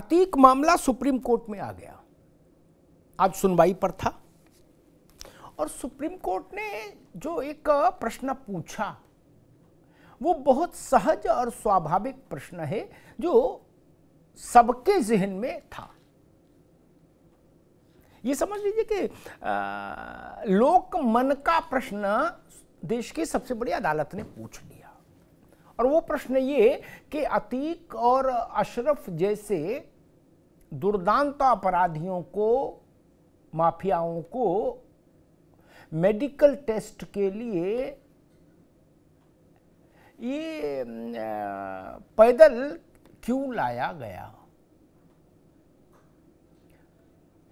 अतीक मामला supreme court में आ गया आज सुनवाई पर था और सुप्रीम कोर्ट ने जो एक प्रश्न पूछा वो बहुत सहज और स्वाभाविक प्रश्न है जो सबके जहन में था ये समझ लीजिए कि लोक मन का प्रश्न देश की सबसे बड़ी अदालत ने पूछ लिया और वो प्रश्न ये कि अतीक और अशरफ जैसे दुर्दांत अपराधियों को माफियाओं को मेडिकल टेस्ट के लिए ये पैदल क्यों लाया गया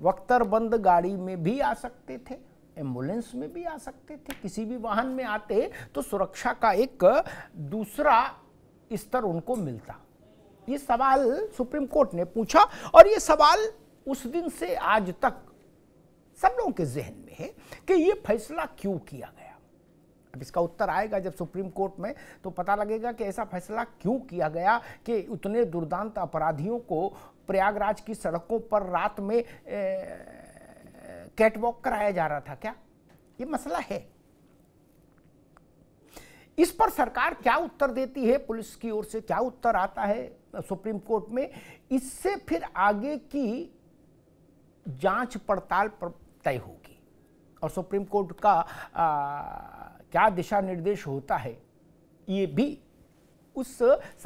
वक्तर बंद गाड़ी में भी आ सकते थे एम्बुलेंस में भी आ सकते थे किसी भी वाहन में आते तो सुरक्षा का एक दूसरा स्तर उनको मिलता ये सवाल सुप्रीम कोर्ट ने पूछा और ये सवाल उस दिन से आज तक सब लोगों के जहन में है कि ये फैसला क्यों किया गया अब इसका उत्तर आएगा जब सुप्रीम कोर्ट में तो पता लगेगा कि ऐसा फैसला क्यों किया गया कि उतने दुर्दांत अपराधियों को प्रयागराज की सड़कों पर रात में ए, कैटवॉक कराया जा रहा था क्या ये मसला है इस पर सरकार क्या उत्तर देती है पुलिस की ओर से क्या उत्तर आता है सुप्रीम कोर्ट में इससे फिर आगे की जांच पड़ताल तय होगी और सुप्रीम कोर्ट का आ, क्या दिशा निर्देश होता है ये भी उस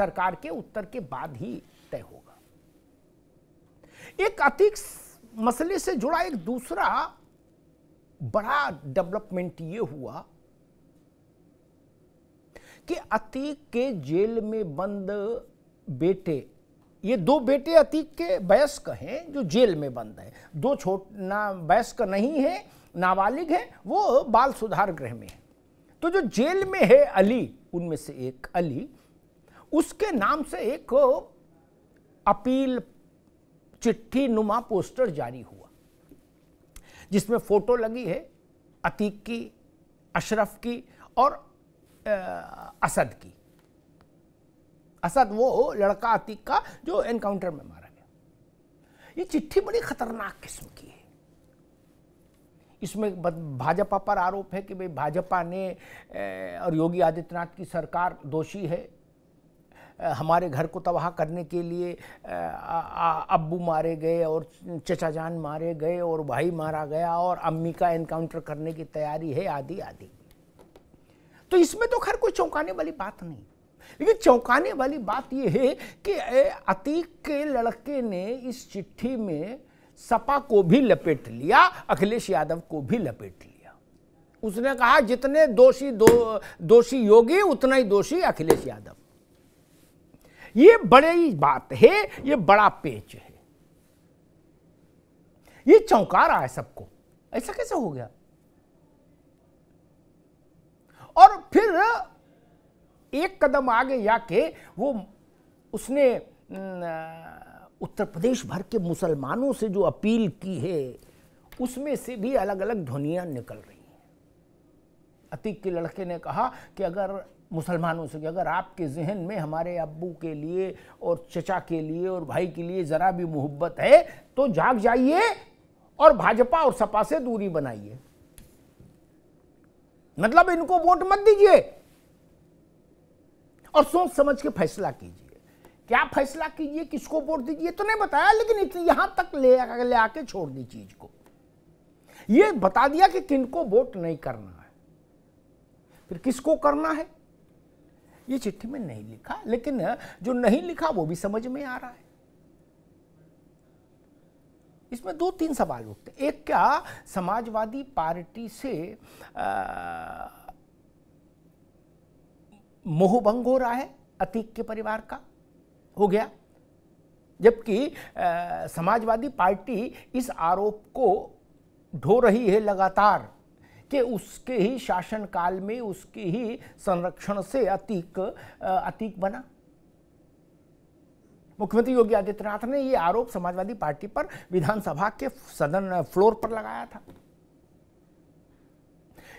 सरकार के उत्तर के बाद ही तय होगा एक अतिरिक्त मसले से जुड़ा एक दूसरा बड़ा डेवलपमेंट ये हुआ कि अतीक के जेल में बंद बेटे ये दो बेटे अतीक के वयस्क हैं जो जेल में बंद है दो छोट ना वयस्क नहीं है नाबालिग है वो बाल सुधार गृह में है तो जो जेल में है अली उनमें से एक अली उसके नाम से एक अपील चिट्ठी नुमा पोस्टर जारी हुआ जिसमें फोटो लगी है अतीक की अशरफ की और आ, असद की असद वो लड़का अतीक का जो एनकाउंटर में मारा गया ये चिट्ठी बड़ी खतरनाक किस्म की है इसमें भाजपा पर आरोप है कि भाई भाजपा ने ए, और योगी आदित्यनाथ की सरकार दोषी है हमारे घर को तबाह करने के लिए अब्बू मारे गए और चचा जान मारे गए और भाई मारा गया और अम्मी का एनकाउंटर करने की तैयारी है आदि आदि तो इसमें तो खैर कोई चौंकाने वाली बात नहीं लेकिन चौंकाने वाली बात यह है कि अतीक के लड़के ने इस चिट्ठी में सपा को भी लपेट लिया अखिलेश यादव को भी लपेट लिया उसने कहा जितने दोषी दो दोषी योगी उतना ही दोषी अखिलेश यादव ये बड़ी बात है ये बड़ा पेच है ये चौंका रहा है सबको ऐसा कैसे हो गया और फिर एक कदम आगे जाके वो उसने उत्तर प्रदेश भर के मुसलमानों से जो अपील की है उसमें से भी अलग अलग ध्वनियां निकल रही हैं अतीक के लड़के ने कहा कि अगर मुसलमानों से कि अगर आपके जहन में हमारे अबू के लिए और चचा के लिए और भाई के लिए ज़रा भी मोहब्बत है तो जाग जाइए और भाजपा और सपा से दूरी बनाइए मतलब इनको वोट मत दीजिए और सोच समझ के फैसला कीजिए क्या फैसला कीजिए किसको वोट दीजिए तो नहीं बताया लेकिन यहां तक ले ले आके छोड़ दी चीज को यह बता दिया कि किनको वोट नहीं करना है फिर किसको करना है ये चिट्ठी में नहीं लिखा लेकिन जो नहीं लिखा वो भी समझ में आ रहा है इसमें दो तीन सवाल उठते एक क्या समाजवादी पार्टी से मोहभंग हो रहा है अतीक के परिवार का हो गया जबकि समाजवादी पार्टी इस आरोप को ढो रही है लगातार के उसके ही शासन काल में उसके ही संरक्षण से अतीक अतीक बना मुख्यमंत्री योगी आदित्यनाथ ने यह आरोप समाजवादी पार्टी पर विधानसभा के सदन फ्लोर पर लगाया था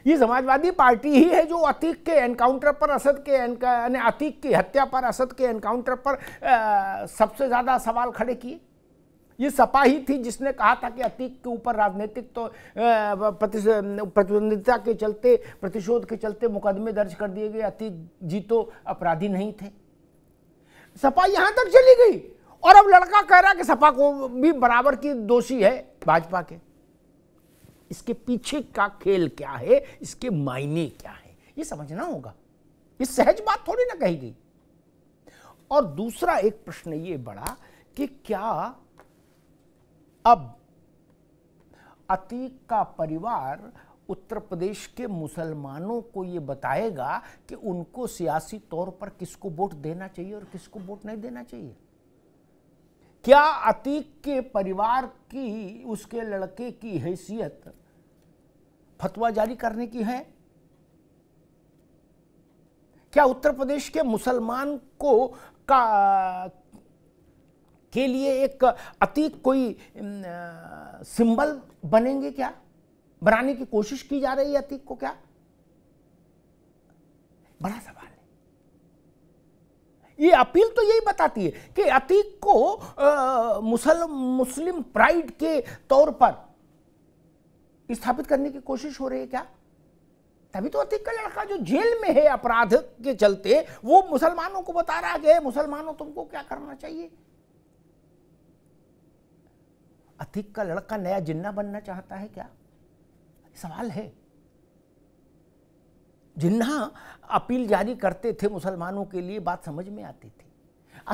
ये समाजवादी पार्टी ही है जो अतीक के एनकाउंटर पर असद के अतीक की हत्या पर असद के एनकाउंटर पर आ, सबसे ज़्यादा सवाल खड़े किए ये सपा ही थी जिसने कहा था कि अतीक के ऊपर राजनीतिक तो प्रतिद्वंदिता के चलते प्रतिशोध के चलते मुकदमे दर्ज कर दिए गए अतीक जी तो अपराधी नहीं थे सपा यहां तक चली गई और अब लड़का कह रहा है कि सपा को भी बराबर की दोषी है भाजपा के इसके पीछे का खेल क्या है इसके मायने क्या है ये समझना होगा ये सहज बात थोड़ी ना कही गई और दूसरा एक प्रश्न ये बड़ा कि क्या अब अतीक का परिवार उत्तर प्रदेश के मुसलमानों को ये बताएगा कि उनको सियासी तौर पर किसको वोट देना चाहिए और किसको वोट नहीं देना चाहिए क्या अतीक के परिवार की उसके लड़के की हैसियत फतवा जारी करने की है क्या उत्तर प्रदेश के मुसलमान को का के लिए एक अतीक कोई सिंबल बनेंगे क्या बनाने की कोशिश की जा रही है अतीक को क्या बड़ा सवाल है ये अपील तो यही बताती है कि अतीक को आ, मुसल मुस्लिम प्राइड के तौर पर स्थापित करने की कोशिश हो रही है क्या तभी तो अतीक का लड़का जो जेल में है अपराध के चलते वो मुसलमानों को बता रहा है मुसलमानों तुमको क्या करना चाहिए अतीक का लड़का नया जिन्ना बनना चाहता है क्या सवाल है जिन्ना अपील जारी करते थे मुसलमानों के लिए बात समझ में आती थी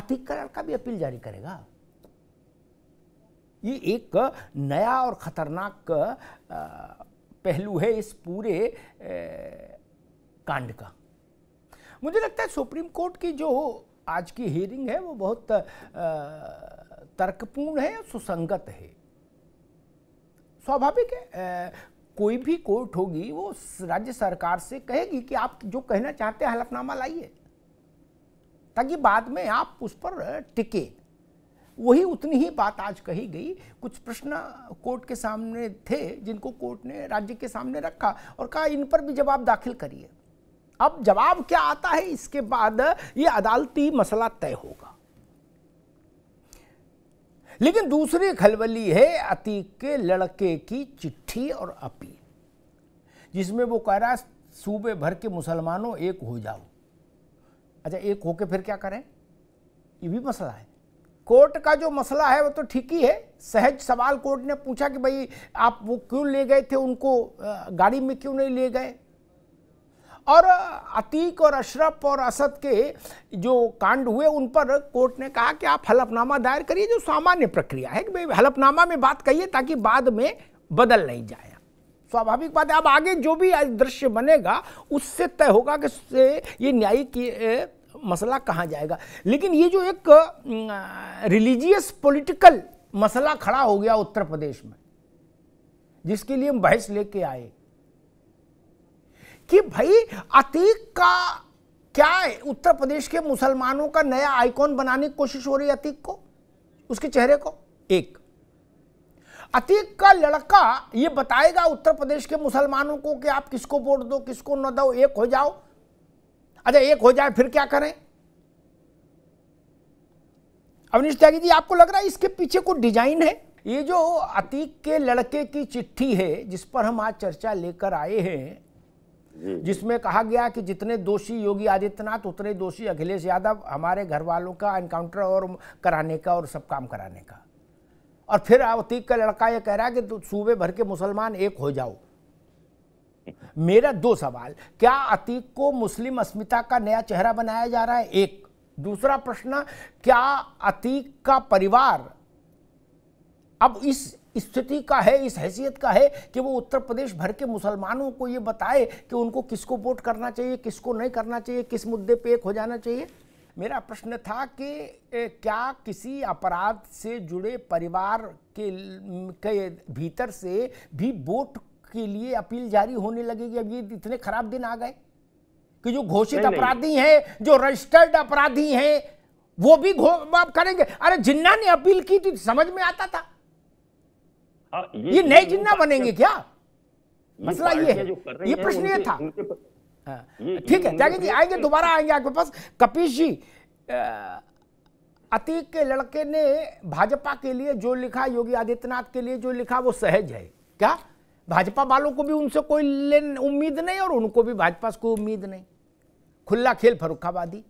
अतीक का लड़का भी अपील जारी करेगा ये एक नया और खतरनाक पहलू है इस पूरे कांड का मुझे लगता है सुप्रीम कोर्ट की जो आज की हियरिंग है वो बहुत आ, तर्कपूर्ण है या सुसंगत है स्वाभाविक है कोई भी कोर्ट होगी वो राज्य सरकार से कहेगी कि आप जो कहना चाहते हैं हलफनामा लाइए ताकि बाद में आप उस पर टिके वही उतनी ही बात आज कही गई कुछ प्रश्न कोर्ट के सामने थे जिनको कोर्ट ने राज्य के सामने रखा और कहा इन पर भी जवाब दाखिल करिए अब जवाब क्या आता है इसके बाद ये अदालती मसला तय होगा लेकिन दूसरी खलबली है अतीक के लड़के की चिट्ठी और अपील जिसमें वो कह रहा सूबे भर के मुसलमानों एक हो जाओ अच्छा एक होके फिर क्या करें ये भी मसला है कोर्ट का जो मसला है वो तो ठीक ही है सहज सवाल कोर्ट ने पूछा कि भाई आप वो क्यों ले गए थे उनको गाड़ी में क्यों नहीं ले गए और अतीक और अशरफ और असद के जो कांड हुए उन पर कोर्ट ने कहा कि आप हलफनामा दायर करिए जो सामान्य प्रक्रिया है कि भाई हलफनामा में बात कहिए ताकि बाद में बदल नहीं जाए स्वाभाविक बात है अब आगे जो भी दृश्य बनेगा उससे तय होगा कि ये न्यायिक मसला कहाँ जाएगा लेकिन ये जो एक रिलीजियस पॉलिटिकल मसला खड़ा हो गया उत्तर प्रदेश में जिसके लिए हम बहस लेके आए कि भाई अतीक का क्या है उत्तर प्रदेश के मुसलमानों का नया आइकॉन बनाने की कोशिश हो रही है अतीक को उसके चेहरे को एक अतीक का लड़का ये बताएगा उत्तर प्रदेश के मुसलमानों को कि आप किसको वोट दो किसको न दो एक हो जाओ अच्छा एक हो जाए फिर क्या करें अवनीश त्यागी जी आपको लग रहा है इसके पीछे कोई डिजाइन है ये जो अतीक के लड़के की चिट्ठी है जिस पर हम आज चर्चा लेकर आए हैं जिसमें कहा गया कि जितने दोषी योगी आदित्यनाथ उतने दोषी अखिलेश यादव हमारे घर वालों का एनकाउंटर और कराने का और सब काम कराने का और फिर अवतीक का लड़का यह कह रहा है कि सूबे भर के मुसलमान एक हो जाओ मेरा दो सवाल क्या अतीक को मुस्लिम अस्मिता का नया चेहरा बनाया जा रहा है एक दूसरा प्रश्न क्या अतीक का परिवार अब इस स्थिति का है इस हैसियत का है कि वो उत्तर प्रदेश भर के मुसलमानों को ये बताए कि उनको किसको वोट करना चाहिए किसको नहीं करना चाहिए किस मुद्दे पे एक हो जाना चाहिए मेरा प्रश्न था कि क्या किसी अपराध से जुड़े परिवार के के भीतर से भी वोट के लिए अपील जारी होने लगेगी अब ये इतने खराब दिन आ गए कि जो घोषित अपराधी हैं जो रजिस्टर्ड अपराधी हैं वो भी करेंगे अरे जिन्ना ने अपील की थी समझ में आता था हाँ, ये, ये नए जिन्ना बनेंगे क्या मसला ये है ये प्रश्न ये था हाँ। ठीक है त्यागी जी आएंगे दोबारा आएंगे आपके पास कपीश जी अतीक के लड़के ने भाजपा के लिए जो लिखा योगी आदित्यनाथ के लिए जो लिखा वो सहज है क्या भाजपा वालों को भी उनसे कोई उम्मीद नहीं और उनको भी भाजपा से कोई उम्मीद नहीं खुला खेल फरुखाबादी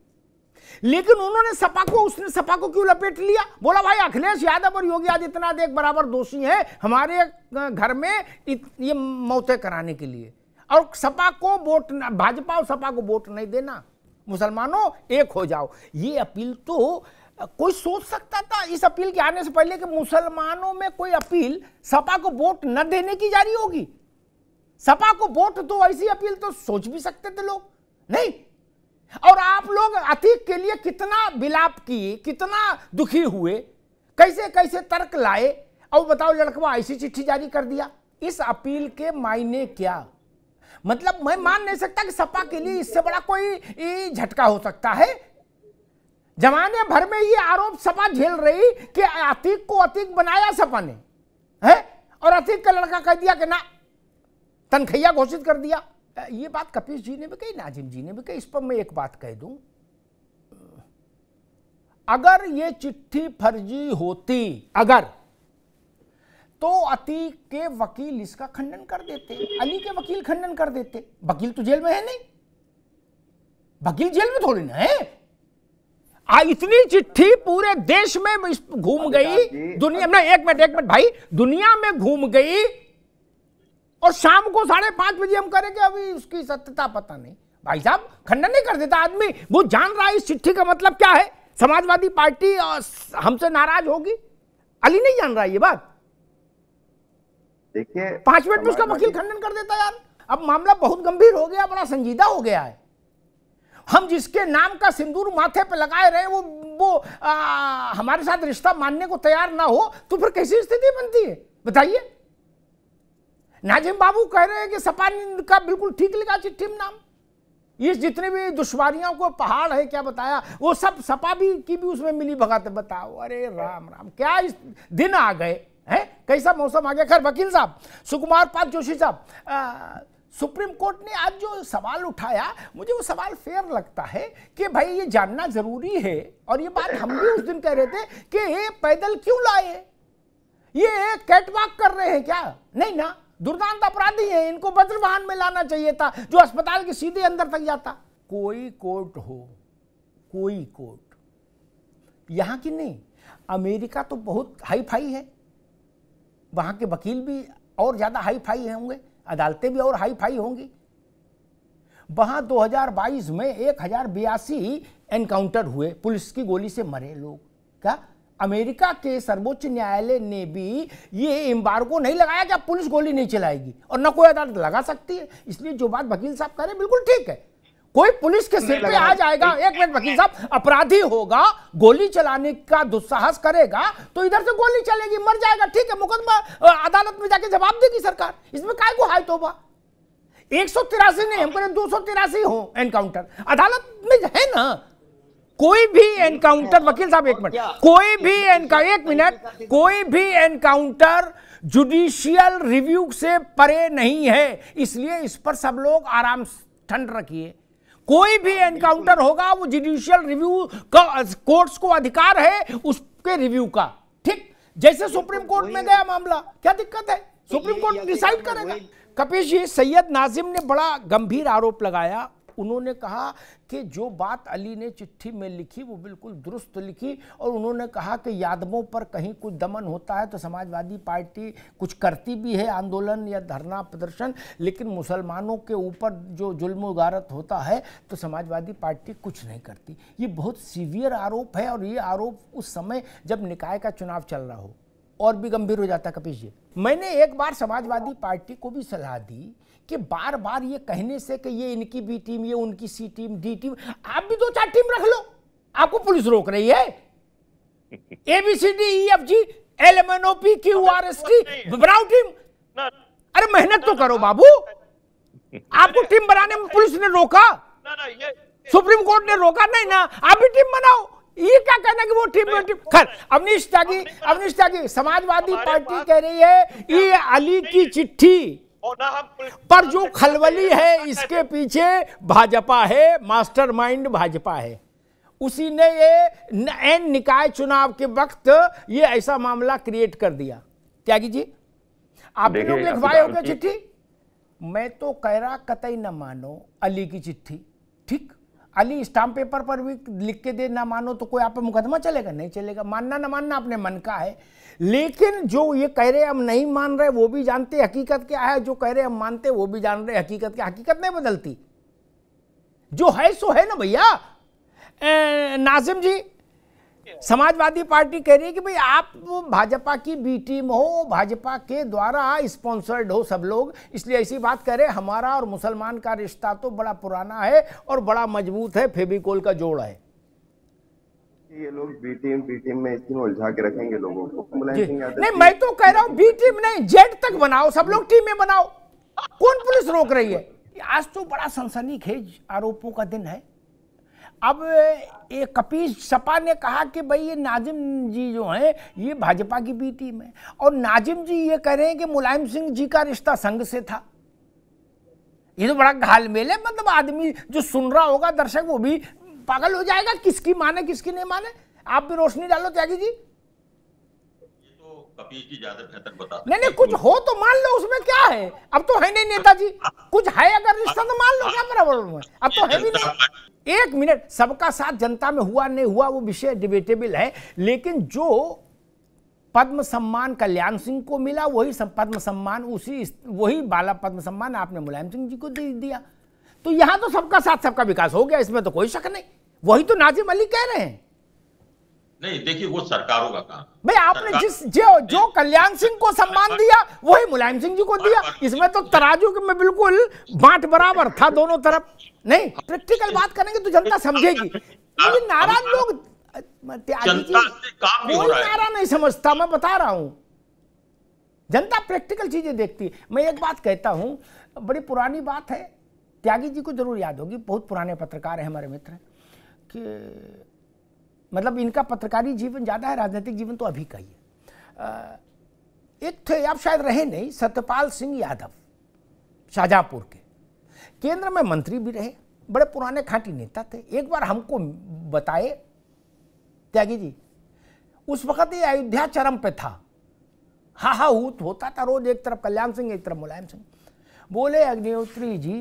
लेकिन उन्होंने सपा को उसने सपा को क्यों लपेट लिया बोला भाई अखिलेश यादव और योगी आदित्यनाथ एक बराबर दोषी हैं हमारे घर में ये मौतें कराने के लिए और सपा को वोट भाजपा और सपा को वोट नहीं देना मुसलमानों एक हो जाओ ये अपील तो कोई सोच सकता था इस अपील के आने से पहले कि मुसलमानों में कोई अपील सपा को वोट न देने की जारी होगी सपा को वोट दो तो ऐसी अपील तो सोच भी सकते थे लोग नहीं और आप लोग अतीत के लिए कितना विलाप किए कितना दुखी हुए कैसे कैसे तर्क लाए और बताओ लड़कवा ऐसी चिट्ठी जारी कर दिया इस अपील के मायने क्या मतलब मैं मान नहीं सकता कि सपा के लिए इससे बड़ा कोई झटका हो सकता है जमाने भर में ये आरोप सपा झेल रही कि अतीक को अतीक बनाया सपा ने है और अतीक का लड़का कह दिया कि ना तनखैया घोषित कर दिया ये बात कपीश जी ने भी कही नाजिम जी ने भी कही इस पर मैं एक बात कह दूं अगर ये चिट्ठी फर्जी होती अगर तो अतीक के वकील इसका खंडन कर देते अली के वकील खंडन कर देते वकील तो जेल में है नहीं वकील जेल में थोड़ी ना है आ, इतनी चिट्ठी पूरे देश में घूम गई दुनिया में एक मिनट एक मिनट भाई दुनिया में घूम गई और शाम को साढ़े पांच बजे हम करेंगे अभी उसकी सत्यता पता नहीं भाई साहब खंडन नहीं कर देता आदमी वो जान रहा है इस चिट्ठी का मतलब क्या है समाजवादी पार्टी हमसे नाराज होगी अली नहीं जान रहा ये बात देखिए पांच मिनट में उसका वकील खंडन कर देता यार अब मामला बहुत गंभीर हो गया बड़ा संजीदा हो गया है हम जिसके नाम का सिंदूर माथे पे लगाए रहे वो वो आ, हमारे साथ रिश्ता मानने को तैयार ना हो तो फिर कैसी स्थिति बनती है बताइए नाजिम बाबू कह रहे हैं कि सपा ने का बिल्कुल ठीक लिखा चिट्ठी में नाम ये जितने भी दुश्वारियों को पहाड़ है क्या बताया वो सब सपा भी की भी उसमें मिली भगत बताओ अरे राम राम क्या इस दिन आ गए हैं कैसा मौसम आ गया खैर वकील साहब सुकुमार पाल जोशी साहब सुप्रीम कोर्ट ने आज जो सवाल उठाया मुझे वो सवाल फेयर लगता है कि भाई ये जानना जरूरी है और ये बात हम भी उस दिन कह रहे थे कि ये पैदल क्यों लाए ये कैटवाक कर रहे हैं क्या नहीं ना दुर्दांत अपराधी है इनको वज्रवाहन में लाना चाहिए था जो अस्पताल के सीधे अंदर तक जाता कोई कोर्ट हो कोई कोर्ट यहां की नहीं अमेरिका तो बहुत हाई फाई है वहां के वकील भी और ज़्यादा हाई फाई होंगे अदालतें भी और हाई फाई होंगी वहां 2022 में एक हज़ार बयासी एनकाउंटर हुए पुलिस की गोली से मरे लोग क्या अमेरिका के सर्वोच्च न्यायालय ने भी ये एम्बार्गो नहीं लगाया कि पुलिस गोली नहीं चलाएगी और न कोई अदालत लगा सकती है इसलिए जो बात वकील साहब कह रहे बिल्कुल ठीक है कोई पुलिस के सिर पे आ जाएगा एक मिनट वकील साहब अपराधी होगा गोली चलाने का दुस्साहस करेगा तो इधर से गोली चलेगी मर जाएगा ठीक है मुकदमा अदालत में जाके जवाब देगी सरकार इसमें काय को तो तोबा एक सौ तिरासी नहीं हम दो सौ तिरासी हो एनकाउंटर अदालत में है ना कोई भी एनकाउंटर वकील साहब एक मिनट कोई भी एनकाउंटर एक मिनट कोई भी एनकाउंटर जुडिशियल रिव्यू से परे नहीं है इसलिए इस पर सब लोग आराम ठंड रखिए कोई भी एनकाउंटर हाँ, होगा वो जुडिशियल रिव्यू का कोर्ट्स को अधिकार है उसके रिव्यू का ठीक जैसे सुप्रीम कोर्ट में गया मामला क्या दिक्कत है सुप्रीम कोर्ट डिसाइड करेगा कपीश जी सैयद नाजिम ने बड़ा गंभीर आरोप लगाया उन्होंने कहा कि जो बात अली ने चिट्ठी में लिखी वो बिल्कुल दुरुस्त लिखी और उन्होंने कहा कि यादवों पर कहीं कुछ दमन होता है तो समाजवादी पार्टी कुछ करती भी है आंदोलन या धरना प्रदर्शन लेकिन मुसलमानों के ऊपर जो जुल्म उगारत होता है तो समाजवादी पार्टी कुछ नहीं करती ये बहुत सीवियर आरोप है और ये आरोप उस समय जब निकाय का चुनाव चल रहा हो और भी गंभीर हो जाता कपीश जी मैंने एक बार समाजवादी पार्टी को भी सलाह दी कि बार बार ये कहने से कि ये इनकी बी टीम ये उनकी सी टीम डी टीम आप भी दो चार टीम रख लो आपको पुलिस रोक रही है A B C D E F G L M N O P Q R S T बनाओ टीम अरे मेहनत तो करो बाबू आपको टीम बनाने में पुलिस ने रोका सुप्रीम कोर्ट ने रोका नहीं ना आप भी टीम बनाओ ये क्या कहना कि वो टीम टीम खैर अवनीश त्यागी अवनीश त्यागी समाजवादी पार्टी कह रही है ये अली की चिट्ठी पर जो खलबली है इसके पीछे भाजपा है मास्टरमाइंड भाजपा है उसी ने ये एन निकाय चुनाव के वक्त ये ऐसा मामला क्रिएट कर दिया त्यागी जी आप लोग लिखवाए हो चिट्ठी मैं तो कह रहा कतई न मानो अली की चिट्ठी ठीक अली स्टाम्प पेपर पर भी लिख के दे ना मानो तो कोई आप पे मुकदमा चलेगा नहीं चलेगा मानना ना मानना अपने मन का है लेकिन जो ये कह रहे हम नहीं मान रहे वो भी जानते हकीकत क्या है जो कह रहे हम मानते वो भी जान रहे हकीकत क्या हकीकत नहीं बदलती जो है सो है ना भैया नाजिम जी समाजवादी पार्टी कह रही है कि भाई आप भाजपा की बी टीम हो भाजपा के द्वारा स्पॉन्सर्ड हो सब लोग इसलिए ऐसी बात करें हमारा और मुसलमान का रिश्ता तो बड़ा पुराना है और बड़ा मजबूत है फेबिकोल का जोड़ है ये लोग बी टीम बी टीम में इतनी उलझा के रखेंगे लोगों को नहीं मैं तो कह रहा हूँ बी टीम नहीं जेड तक बनाओ सब लोग टीम में बनाओ कौन पुलिस रोक रही है आज तो बड़ा सनसनीखेज आरोपों का दिन है अब ये कपी सपा ने कहा कि भाई ये नाजिम जी जो हैं ये भाजपा की बी टीम है और नाजिम जी ये कह रहे हैं कि मुलायम सिंह जी का रिश्ता संघ से था ये तो बड़ा घाल मेल है मतलब आदमी जो सुन रहा होगा दर्शक वो भी पागल हो जाएगा किसकी माने किसकी नहीं माने आप भी रोशनी डालो त्यागी जी कपिल जी ज्यादा बेहतर बता नहीं नहीं कुछ हो तो मान लो उसमें क्या है अब तो है नहीं नेताजी कुछ है अगर रिश्ता तो मान लो क्या मेरा प्रॉब्लम है अब तो है भी नहीं एक मिनट सबका साथ जनता में हुआ नहीं हुआ वो विषय डिबेटेबल है लेकिन जो पद्म सम्मान कल्याण सिंह को मिला वही पद्म सम्मान उसी वही बाला पद्म सम्मान आपने मुलायम सिंह जी को दे दिया तो यहां तो सबका साथ सबका विकास हो गया इसमें तो कोई शक नहीं वही तो नाजिम अली कह रहे हैं नहीं देखिए वो सरकारों का काम भाई आपने जिस जो जो कल्याण सिंह को सम्मान दिया वही मुलायम सिंह जी को दिया इसमें तो तराजू में बिल्कुल बांट बराबर था दोनों तरफ नहीं प्रैक्टिकल बात करेंगे तो जनता समझेगी नाराज लोग नारा नहीं समझता मैं बता रहा हूं जनता प्रैक्टिकल चीजें देखती है मैं एक बात कहता हूं बड़ी पुरानी बात है त्यागी जी को जरूर याद होगी बहुत पुराने पत्रकार हैं हमारे मित्र कि मतलब इनका पत्रकारी जीवन ज़्यादा है राजनीतिक जीवन तो अभी का ही है एक थे आप शायद रहे नहीं सत्यपाल सिंह यादव शाहजहाँपुर के केंद्र में मंत्री भी रहे बड़े पुराने खांटी नेता थे एक बार हमको बताए त्यागी जी उस वक्त ये अयोध्या चरम पे था हाहाहूत होता था रोज एक तरफ कल्याण सिंह एक तरफ मुलायम सिंह बोले अग्निहोत्री जी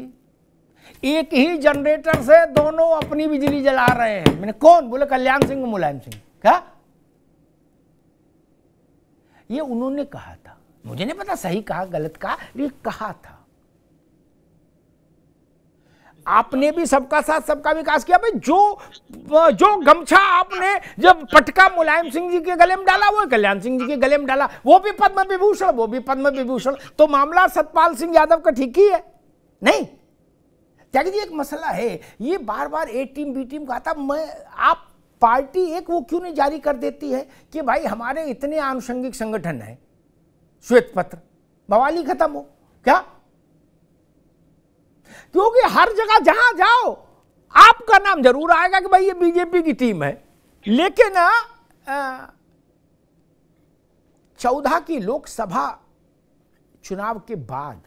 एक ही जनरेटर से दोनों अपनी बिजली जला रहे हैं मैंने कौन बोले कल्याण सिंह मुलायम सिंह क्या ये उन्होंने कहा था मुझे नहीं पता सही कहा गलत कहा ये कहा था आपने भी सबका साथ सबका विकास किया भाई जो जो गमछा आपने जब पटका मुलायम सिंह जी के गले में डाला वो कल्याण सिंह जी के गले में डाला वो भी पद्म विभूषण वो भी पद्म विभूषण तो मामला सतपाल सिंह यादव का ठीक ही है नहीं त्यागी जी एक मसला है ये बार बार ए टीम बी टीम कहा था मैं आप पार्टी एक वो क्यों नहीं जारी कर देती है कि भाई हमारे इतने आनुषंगिक संगठन है श्वेत पत्र बवाली खत्म हो क्या क्योंकि हर जगह जहां जाओ आपका नाम जरूर आएगा कि भाई ये बीजेपी की टीम है लेकिन चौदह की लोकसभा चुनाव के बाद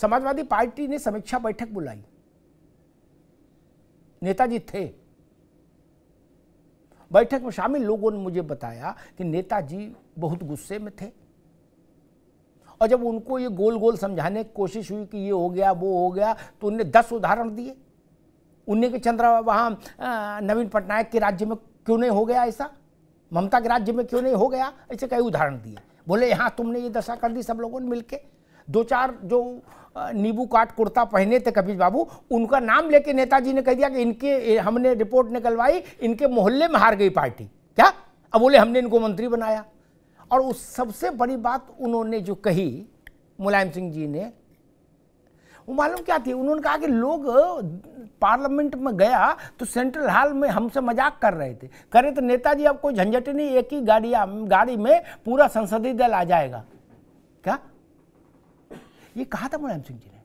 समाजवादी पार्टी ने समीक्षा बैठक बुलाई नेताजी थे बैठक में शामिल लोगों ने मुझे बताया कि नेताजी बहुत गुस्से में थे और जब उनको ये गोल गोल समझाने की कोशिश हुई कि ये हो गया वो हो गया तो उनने दस उदाहरण दिए उनने के चंद्रा वहां नवीन पटनायक के राज्य में क्यों नहीं हो गया ऐसा ममता के राज्य में क्यों नहीं हो गया ऐसे कई उदाहरण दिए बोले यहां तुमने ये दशा कर दी सब लोगों ने मिलकर दो चार जो नींबू काट कुर्ता पहने थे कपिल बाबू उनका नाम लेके नेताजी ने कह दिया कि इनके हमने रिपोर्ट निकलवाई इनके मोहल्ले में हार गई पार्टी क्या अब बोले हमने इनको मंत्री बनाया और उस सबसे बड़ी बात उन्होंने जो कही मुलायम सिंह जी ने वो मालूम क्या थी उन्होंने कहा कि लोग पार्लियामेंट में गया तो सेंट्रल हॉल में हमसे मजाक कर रहे थे कह रहे नेताजी अब कोई झंझट नहीं एक ही गाड़ी गाड़ी में पूरा संसदीय दल आ जाएगा क्या ये कहा था मुलायम सिंह जी ने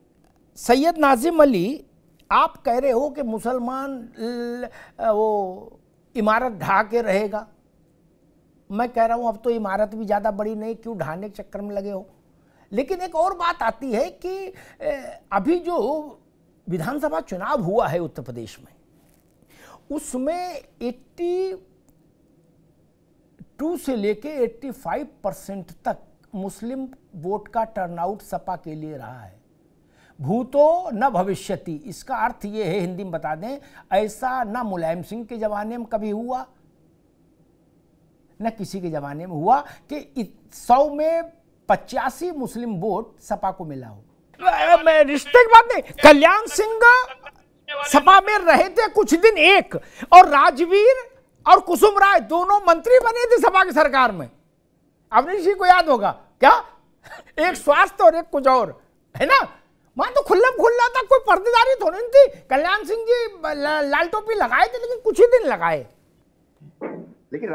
सैयद नाजिम अली आप कह रहे हो कि मुसलमान वो इमारत ढा के रहेगा मैं कह रहा हूँ अब तो इमारत भी ज़्यादा बड़ी नहीं क्यों ढाने के चक्कर में लगे हो लेकिन एक और बात आती है कि अभी जो विधानसभा चुनाव हुआ है उत्तर प्रदेश में उसमें 82 से लेके 85 परसेंट तक मुस्लिम वोट का टर्नआउट सपा के लिए रहा है भूतो न भविष्यति इसका अर्थ ये है हिंदी में बता दें ऐसा न मुलायम सिंह के ज़माने में कभी हुआ न किसी के ज़माने में हुआ कि सौ में पचासी मुस्लिम वोट सपा को मिला हो मैं रिश्ते की बात नहीं कल्याण सिंह सपा में रहे थे कुछ दिन एक और राजवीर और कुसुम राय दोनों मंत्री बने थे सपा की सरकार में अवनीश जी को याद होगा क्या एक स्वास्थ्य और एक कुछ और है ना मां तो खुल्ला खुल्ला था कोई पर्देदारी थोड़ी तो नहीं थी कल्याण सिंह जी लाल टोपी लगाए थे लेकिन कुछ ही दिन लगाए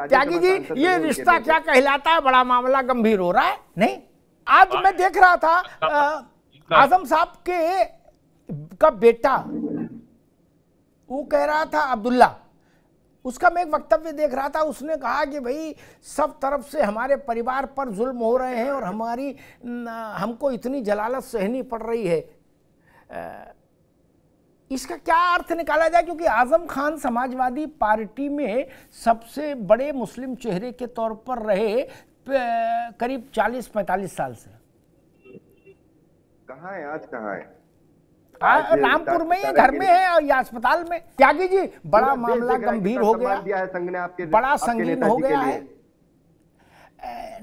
त्यागी जी ये तो रिश्ता क्या कहलाता है बड़ा मामला गंभीर हो रहा है नहीं आज मैं देख रहा था हाँ। आजम साहब के का बेटा वो कह रहा था अब्दुल्ला उसका मैं एक वक्तव्य देख रहा था उसने कहा कि भाई सब तरफ से हमारे परिवार पर जुल्म हो रहे हैं और हमारी हमको इतनी जलालत सहनी पड़ रही है इसका क्या अर्थ निकाला जाए क्योंकि आजम खान समाजवादी पार्टी में सबसे बड़े मुस्लिम चेहरे के तौर पर रहे करीब 40-45 साल से कहा है आज कहा है हाँ, रामपुर में ही घर में है और या अस्पताल में त्यागी जी बड़ा मामला गंभीर हो गया संघ ने आपके बड़ा संगीन हो गया है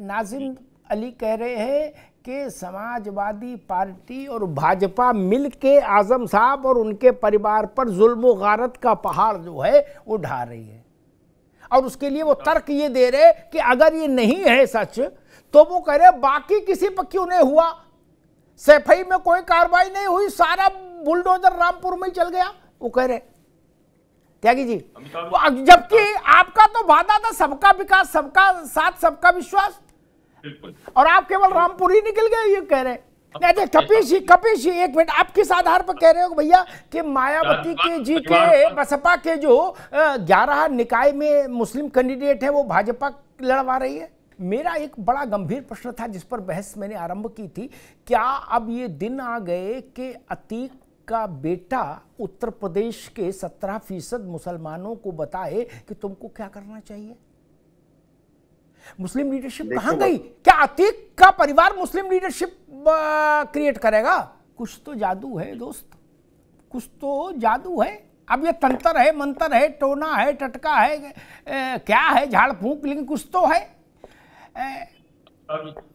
नाजिम अली कह रहे हैं कि समाजवादी पार्टी और भाजपा मिल के आजम साहब और उनके परिवार पर जुल्म गारत का पहाड़ जो है वो ढा रही है और उसके लिए वो तर्क ये दे रहे कि अगर ये नहीं है सच तो वो कह रहे बाकी किसी पर क्यों नहीं हुआ सैफई में कोई कार्रवाई नहीं हुई सारा बुलडोजर रामपुर में ही चल गया वो कह रहे त्यागी जी जबकि आपका तो वादा था सबका विकास सबका साथ सबका विश्वास और आप केवल रामपुर ही निकल गए ये कह रहे नहीं कपीश जी कपीश जी एक मिनट आप किस आधार पर कह रहे हो भैया कि मायावती के जी के बसपा के जो ग्यारह निकाय में मुस्लिम कैंडिडेट है वो भाजपा लड़वा रही है मेरा एक बड़ा गंभीर प्रश्न था जिस पर बहस मैंने आरंभ की थी क्या अब ये दिन आ गए कि अतीक का बेटा उत्तर प्रदेश के सत्रह फीसद मुसलमानों को बताए कि तुमको क्या करना चाहिए मुस्लिम लीडरशिप कहां गई क्या अतीक का परिवार मुस्लिम लीडरशिप क्रिएट करेगा कुछ तो जादू है दोस्त कुछ तो जादू है अब ये तंत्र है मंत्र है टोना है टटका है ए, क्या है झाड़ फूक लेकिन कुछ तो है ए,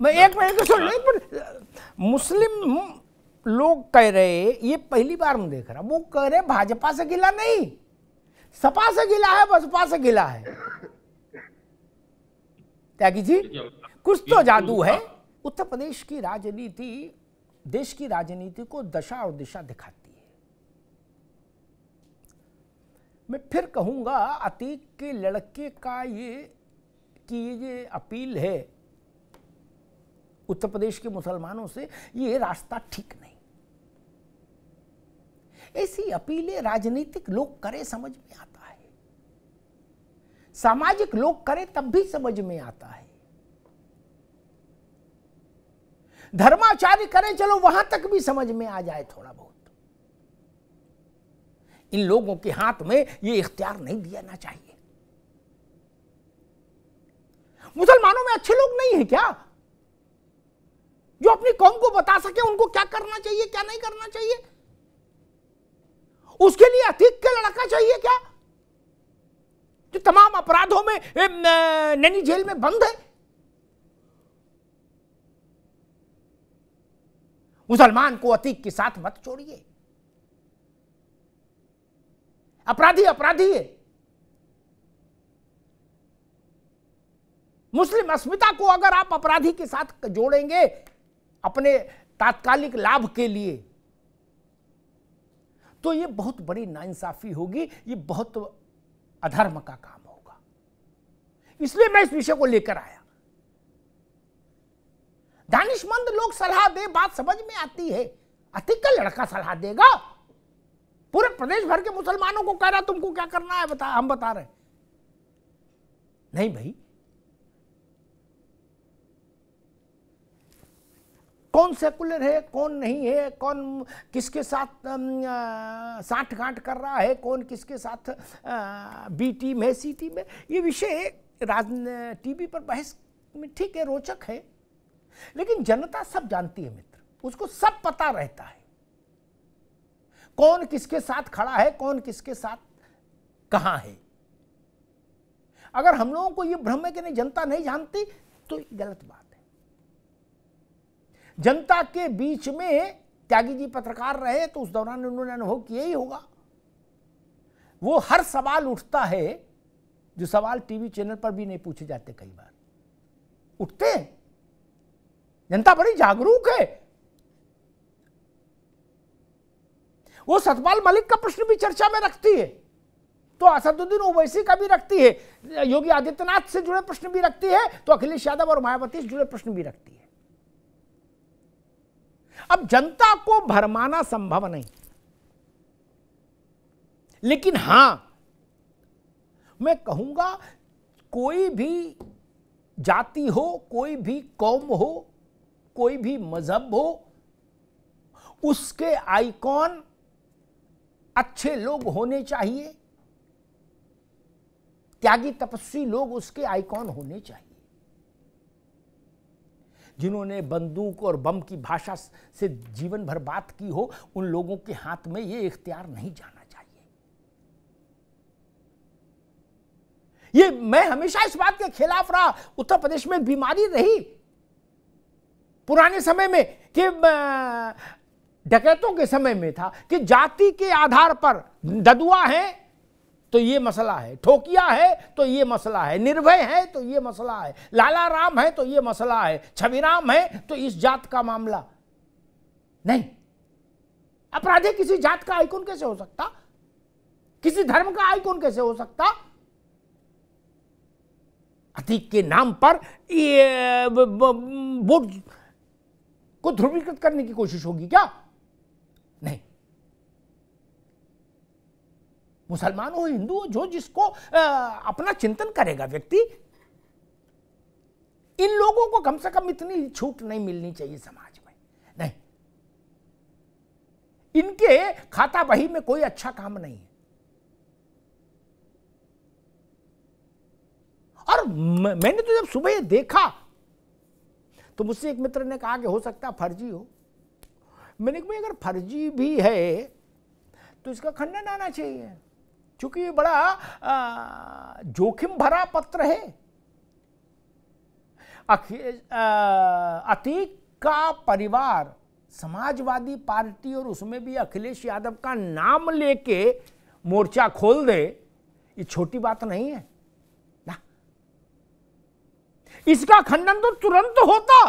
मैं एक मिनट सुन मुस्लिम लोग कह रहे ये पहली बार मैं देख रहा वो कह रहे भाजपा से गिला नहीं सपा से गिला है बसपा से गिला है त्यागी जी कुछ तो जादू है उत्तर प्रदेश की राजनीति देश की राजनीति को दशा और दिशा दिखाती है मैं फिर कहूंगा अतीक के लड़के का ये कि ये अपील है उत्तर प्रदेश के मुसलमानों से ये रास्ता ठीक ऐसी अपीलें राजनीतिक लोग करे समझ में आता है सामाजिक लोग करे तब भी समझ में आता है धर्माचार्य करें चलो वहां तक भी समझ में आ जाए थोड़ा बहुत इन लोगों के हाथ में ये इख्तियार नहीं दिया ना चाहिए मुसलमानों में अच्छे लोग नहीं है क्या जो अपनी कौम को बता सके उनको क्या करना चाहिए क्या नहीं करना चाहिए उसके लिए अतीक के लड़का चाहिए क्या जो तमाम अपराधों में नैनी जेल में बंद है मुसलमान को अतीक के साथ मत छोड़िए अपराधी अपराधी है मुस्लिम अस्मिता को अगर आप अपराधी के साथ जोड़ेंगे अपने तात्कालिक लाभ के लिए तो ये बहुत बड़ी नाइंसाफ़ी होगी ये बहुत अधर्म का काम होगा इसलिए मैं इस विषय को लेकर आया दानिशमंद लोग सलाह दे बात समझ में आती है अति का लड़का सलाह देगा पूरे प्रदेश भर के मुसलमानों को कह रहा तुमको क्या करना है बता हम बता रहे नहीं भाई कौन सेकुलर है कौन नहीं है कौन किसके साथ साठ गांठ कर रहा है कौन किसके साथ बी टीम है सी टीम है ये विषय राज टीवी पर बहस में ठीक है रोचक है लेकिन जनता सब जानती है मित्र उसको सब पता रहता है कौन किसके साथ खड़ा है कौन किसके साथ कहाँ है अगर हम लोगों को ये भ्रम है कि नहीं जनता नहीं जानती तो गलत बात जनता के बीच में त्यागी जी पत्रकार रहे तो उस दौरान उन्होंने अनुभव किया ही होगा वो हर सवाल उठता है जो सवाल टीवी चैनल पर भी नहीं पूछे जाते कई बार उठते हैं जनता बड़ी जागरूक है वो सतपाल मलिक का प्रश्न भी चर्चा में रखती है तो असदुद्दीन ओवैसी का भी रखती है योगी आदित्यनाथ से जुड़े प्रश्न भी रखती है तो अखिलेश यादव और मायावती से जुड़े प्रश्न भी रखती है अब जनता को भरमाना संभव नहीं लेकिन हां मैं कहूंगा कोई भी जाति हो कोई भी कौम हो कोई भी मजहब हो उसके आइकॉन अच्छे लोग होने चाहिए त्यागी तपस्वी लोग उसके आइकॉन होने चाहिए जिन्होंने बंदूक और बम की भाषा से जीवन भर बात की हो उन लोगों के हाथ में ये इख्तियार नहीं जाना चाहिए ये मैं हमेशा इस बात के खिलाफ रहा उत्तर प्रदेश में बीमारी रही पुराने समय में कि डकैतों के समय में था कि जाति के आधार पर ददुआ है तो ये मसला है ठोकिया है तो ये मसला है निर्भय है तो ये मसला है लाला राम है तो ये मसला है छविराम है तो इस जात का मामला नहीं अपराधी किसी जात का आइकॉन कैसे हो सकता किसी धर्म का आइकॉन कैसे हो सकता अतीक के नाम पर वोट को ध्रुवीकृत करने की कोशिश होगी क्या मुसलमान हो हिंदू हो जो जिसको आ, अपना चिंतन करेगा व्यक्ति इन लोगों को कम से कम इतनी छूट नहीं मिलनी चाहिए समाज में नहीं इनके खाता बही में कोई अच्छा काम नहीं है और मैंने तो जब सुबह देखा तो मुझसे एक मित्र ने कहा कि हो सकता फर्जी हो मैंने कहा अगर फर्जी भी है तो इसका खंडन आना चाहिए क्योंकि ये बड़ा जोखिम भरा पत्र है अतीक का परिवार समाजवादी पार्टी और उसमें भी अखिलेश यादव का नाम लेके मोर्चा खोल दे ये छोटी बात नहीं है ना इसका खंडन तो तुरंत होता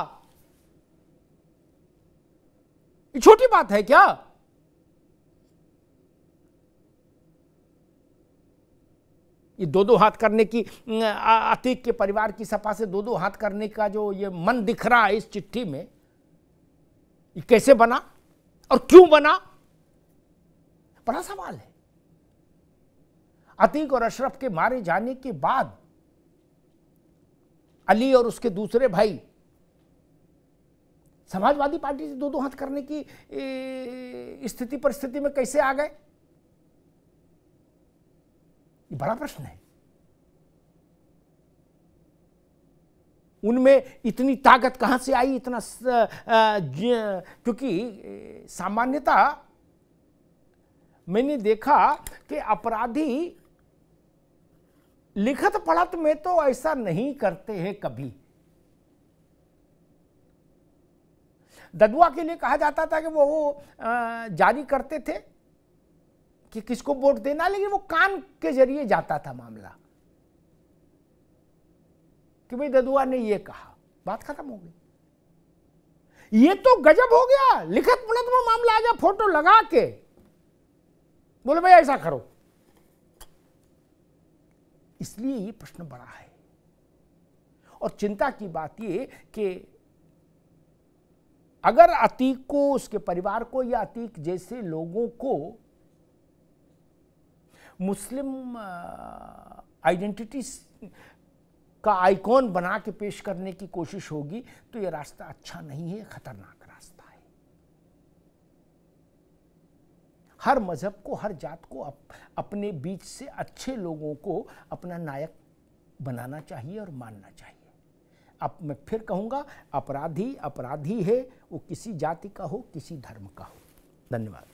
ये छोटी बात है क्या ये दो दो हाथ करने की अतीक के परिवार की सपा से दो दो हाथ करने का जो ये मन दिख रहा है इस चिट्ठी में ये कैसे बना और क्यों बना बड़ा सवाल है अतीक और अशरफ के मारे जाने के बाद अली और उसके दूसरे भाई समाजवादी पार्टी से दो दो हाथ करने की स्थिति परिस्थिति में कैसे आ गए ये बड़ा प्रश्न है उनमें इतनी ताकत कहां से आई इतना क्योंकि सामान्यता मैंने देखा कि अपराधी लिखत पढ़त में तो ऐसा नहीं करते हैं कभी ददुआ के लिए कहा जाता था कि वो जारी करते थे कि किसको वोट देना लेकिन वो कान के जरिए जाता था मामला कि भाई ददुआ ने ये कहा बात खत्म हो गई ये तो गजब हो गया लिखत पुलत में मामला आ गया फोटो लगा के बोले भाई ऐसा करो इसलिए ये प्रश्न बड़ा है और चिंता की बात ये कि अगर अतीक को उसके परिवार को या अतीक जैसे लोगों को मुस्लिम आइडेंटिटी का आइकॉन बना के पेश करने की कोशिश होगी तो ये रास्ता अच्छा नहीं है खतरनाक रास्ता है हर मज़हब को हर जात को अप, अपने बीच से अच्छे लोगों को अपना नायक बनाना चाहिए और मानना चाहिए अब मैं फिर कहूँगा अपराधी अपराधी है वो किसी जाति का हो किसी धर्म का हो धन्यवाद